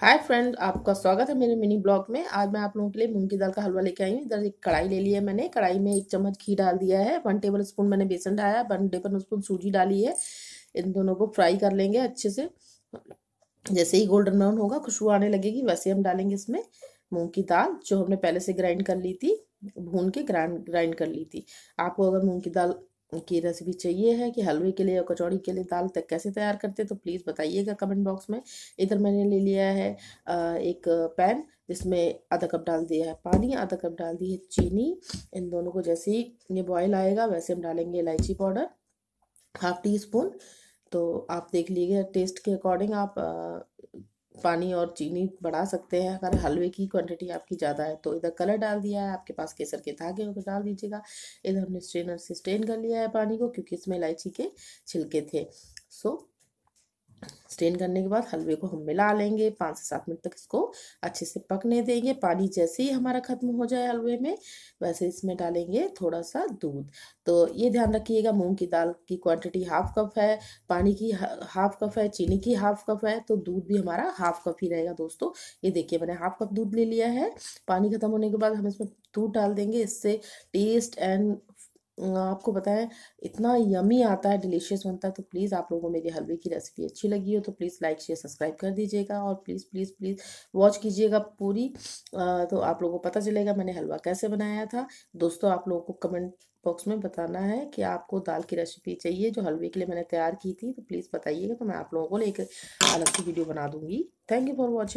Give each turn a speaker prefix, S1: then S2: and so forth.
S1: hi friend आपका स्वागत है मेरे मिनी ब्लॉग में आज मैं आप लोगों के लिए मूंग की दाल का हलवा लेके आई हूँ इधर एक कढ़ाई ले ली है मैंने कढ़ाई में एक चम्मच घी डाल दिया है वन टेबल स्पून मैंने बेसन डाला वन टेबल स्पून सूजी डाली है इन दोनों को फ्राई कर लेंगे अच्छे से जैसे ही गोल्डन ब्राउन होगा खुशबू आने लगेगी वैसे हम डालेंगे इसमें मूंग की दाल जो हमने पहले से ग्राइंड कर ली थी भून के ग्राइंड ग्राइंड कर ली थी आपको अगर मूंग की दाल की रेसिपी चाहिए है कि हलवे के लिए या कचौड़ी के लिए दाल तक कैसे तैयार करते तो प्लीज़ बताइएगा कमेंट बॉक्स में इधर मैंने ले लिया है एक पैन जिसमें आधा कप डाल दिया है पानी आधा कप डाल दी है चीनी इन दोनों को जैसे ही ये बॉयल आएगा वैसे हम डालेंगे इलायची पाउडर हाफ टी स्पून तो आप देख लीजिए टेस्ट के अकॉर्डिंग आप पानी और चीनी बढ़ा सकते हैं अगर हलवे की क्वांटिटी आपकी ज़्यादा है तो इधर कलर डाल दिया है आपके पास केसर के धागे होकर डाल दीजिएगा इधर हमने स्ट्रेनर से स्ट्रेन कर लिया है पानी को क्योंकि इसमें इलायची के छिलके थे सो स्टेन करने के बाद हलवे को हम मिला लेंगे पाँच से सात मिनट तक इसको अच्छे से पकने देंगे पानी जैसे ही हमारा ख़त्म हो जाए हलवे में वैसे इसमें डालेंगे थोड़ा सा दूध तो ये ध्यान रखिएगा मूंग की दाल की क्वांटिटी हाफ कप है पानी की हाफ कप है चीनी की हाफ कप है तो दूध भी हमारा हाफ कप ही रहेगा दोस्तों ये देखिए मैंने हाफ कप दूध ले लिया है पानी ख़त्म होने के बाद हम इसमें दूध डाल देंगे इससे टेस्ट एंड आपको बताएं इतना यमी आता है डिलीशियस बनता है तो प्लीज़ आप लोगों को मेरी हलवे की रेसिपी अच्छी लगी हो तो प्लीज़ लाइक शेयर सब्सक्राइब कर दीजिएगा और प्लीज़ प्लीज़ प्लीज़ वॉच कीजिएगा पूरी तो आप लोगों को पता चलेगा मैंने हलवा कैसे बनाया था दोस्तों आप लोगों को कमेंट बॉक्स में बताना है कि आपको दाल की रेसिपी चाहिए जो हलवे के लिए मैंने तैयार की थी तो प्लीज़ बताइएगा तो मैं आप लोगों को एक अलग से वीडियो बना दूँगी थैंक यू फॉर वॉचिंग